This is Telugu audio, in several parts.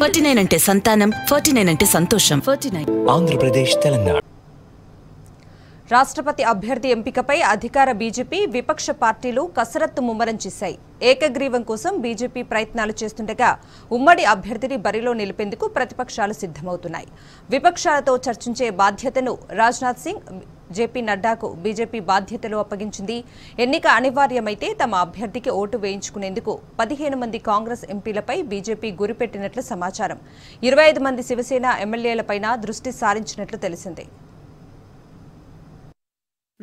ఫార్టీ నైన్ అంటే సంతానం ఫార్టీ నైన్ అంటే సంతోషం ఫార్టీ నైన్ ఆంధ్రప్రదేశ్ తెలంగాణ రాష్ట్రపతి అభ్యర్థి ఎంపికపై అధికార బీజేపీ విపక్ష పార్టీలు కసరత్తు ముమ్మరం చేశాయి ఏకగ్రీవం కోసం బీజేపీ ప్రయత్నాలు చేస్తుండగా ఉమ్మడి అభ్యర్థిని బరిలో నిలిపేందుకు ప్రతిపక్షాలు సిద్ధమవుతున్నాయి విపక్షాలతో చర్చించే బాధ్యతను రాజ్నాథ్ సింగ్ జేపీ నడ్డాకు బీజేపీ బాధ్యతలు అప్పగించింది ఎన్నిక అనివార్యమైతే తమ అభ్యర్థికి ఓటు వేయించుకునేందుకు పదిహేను మంది కాంగ్రెస్ ఎంపీలపై బీజేపీ గురిపెట్టినట్లు సమాచారం ఇరవై మంది శివసేన ఎమ్మెల్యేలపైన దృష్టి సారించినట్లు తెలిసింది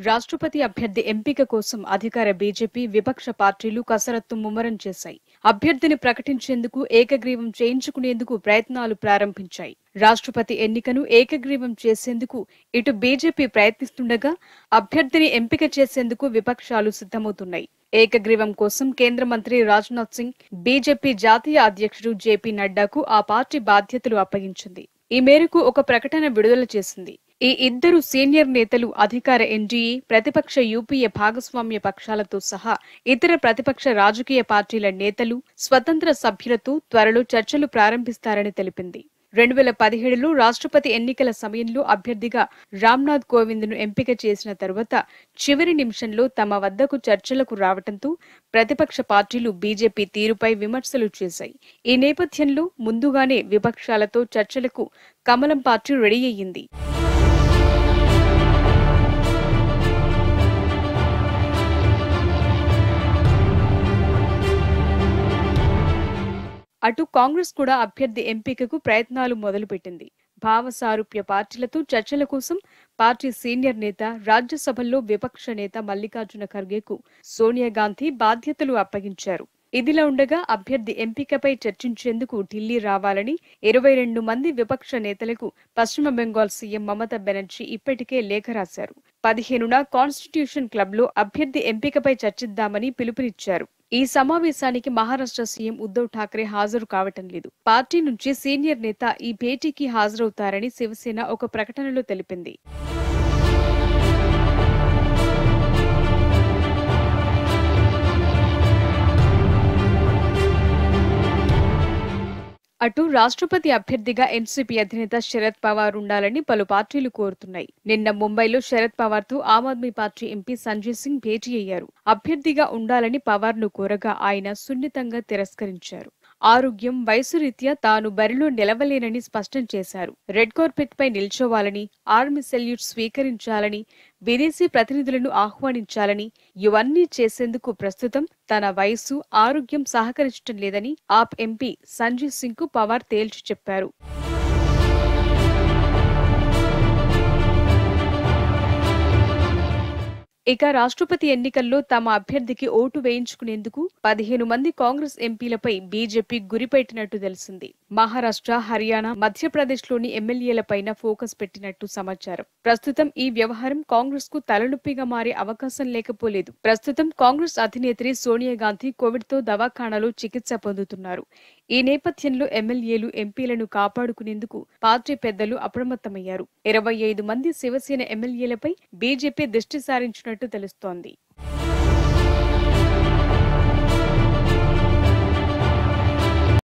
రాష్ట్రపతి అభ్యర్థి ఎంపిక కోసం అధికార బీజేపీ విపక్ష పార్టీలు కసరత్తు ముమ్మరం చేశాయి అభ్యర్థిని ప్రకటించేందుకు ఏకగ్రీవం చేయించుకునేందుకు ప్రయత్నాలు ప్రారంభించాయి రాష్ట్రపతి ఎన్నికను ఏకగ్రీవం చేసేందుకు ఇటు బీజేపీ ప్రయత్నిస్తుండగా అభ్యర్థిని ఎంపిక చేసేందుకు విపక్షాలు సిద్ధమవుతున్నాయి ఏకగ్రీవం కోసం కేంద్ర మంత్రి రాజ్నాథ్ సింగ్ బీజేపీ జాతీయ అధ్యక్షుడు జేపీ నడ్డాకు ఆ పార్టీ బాధ్యతలు అప్పగించింది ఈ మేరకు ఒక ప్రకటన విడుదల చేసింది ఈ ఇద్దరు సీనియర్ నేతలు అధికార ఎన్డీఏ ప్రతిపక్ష యూపీఏ భాగస్వామ్య పక్షాలతో సహా ఇతర ప్రతిపక్ష రాజకీయ పార్టీల నేతలు స్వతంత్ర సభ్యులతో త్వరలో చర్చలు ప్రారంభిస్తారని తెలిపింది రెండు వేల పదిహేడులో రాష్ట్రపతి ఎన్నికల సమయంలో అభ్యర్థిగా రామ్నాథ్ కోవింద్ను ఎంపిక చేసిన తర్వాత చివరి నిమిషంలో తమ వద్దకు చర్చలకు రావటంతో ప్రతిపక్ష పార్టీలు బీజేపీ తీరుపై విమర్శలు చేశాయి ఈ నేపథ్యంలో ముందుగానే విపక్షాలతో చర్చలకు కమలం పార్టీ రెడీ అయ్యింది అటు కాంగ్రెస్ కూడా అభ్యర్థి ఎంపికకు ప్రయత్నాలు మొదలుపెట్టింది భావసారూప్య పార్టీలతో చర్చల కోసం పార్టీ సీనియర్ నేత రాజ్యసభలో విపక్ష నేత మల్లికార్జున ఖర్గేకు సోనియా గాంధీ బాధ్యతలు అప్పగించారు ఇదిలా ఉండగా అభ్యర్థి ఎంపికపై చర్చించేందుకు ఢిల్లీ రావాలని ఇరవై రెండు మంది విపక్ష నేతలకు పశ్చిమ బెంగాల్ సీఎం మమతా బెనర్జీ ఇప్పటికే లేఖ రాశారు పదిహేనున కాన్స్టిట్యూషన్ క్లబ్లో అభ్యర్థి ఎంపికపై చర్చిద్దామని పిలుపునిచ్చారు ఈ సమావేశానికి మహారాష్ట్ర సీఎం ఉద్దవ్ ఠాక్రే హాజరు కావటం లేదు పార్టీ నుంచి సీనియర్ నేత ఈ భేటీకి హాజరవుతారని శివసేన ఒక ప్రకటనలో తెలిపింది అటు రాష్ట్రపతి అభ్యర్థిగా ఎన్సీపీ అధినేత శరద్ పవార్ ఉండాలని పలు పార్టీలు కోరుతున్నాయి నిన్న ముంబైలో శరద్ పవార్ తో ఆమ్ ఆద్మీ పార్టీ ఎంపీ సంజయ్ సింగ్ భేటీ అయ్యారు అభ్యర్థిగా ఉండాలని పవార్ ను కోరగా ఆయన సున్నితంగా తిరస్కరించారు ఆరోగ్యం వయసురీత్యా తాను బరిలో నిలవలేనని స్పష్టం చేశారు రెడ్ కార్పెట్ పై నిల్చోవాలని ఆర్మీ సెల్యూట్ స్వీకరించాలని విదేశీ ప్రతినిధులను ఆహ్వానించాలని ఇవన్నీ చేసేందుకు ప్రస్తుతం తన వయసు ఆరోగ్యం సహకరించడం లేదని ఆప్ ఎంపీ సంజీవ్ సింగ్ కు పవార్ తేల్చి చెప్పారు ఇక రాష్ట్రపతి ఎన్నికల్లో తమ అభ్యర్థికి ఓటు వేయించుకునేందుకు పదిహేను మంది కాంగ్రెస్ ఎంపీలపై బీజేపీ గురిపెట్టినట్టు తెలిసింది మహారాష్ట్ర హర్యానా మధ్యప్రదేశ్లోని ఎమ్మెల్యేలపైన ఫోకస్ పెట్టినట్టు సమాచారం ప్రస్తుతం ఈ వ్యవహారం కాంగ్రెస్ కు తలనొప్పిగా మారే అవకాశం లేకపోలేదు ప్రస్తుతం కాంగ్రెస్ అధినేత్రి సోనియా గాంధీ కోవిడ్ తో దవాఖానాలో చికిత్స పొందుతున్నారు ఈ నేపథ్యంలో ఎమ్మెల్యేలు ఎంపీలను కాపాడుకునేందుకు పార్టీ పెద్దలు అప్రమత్తమయ్యారు ఇరవై ఐదు మంది శివసేన ఎమ్మెల్యేలపై బీజేపీ దృష్టి సారించినట్టు తెలుస్తోంది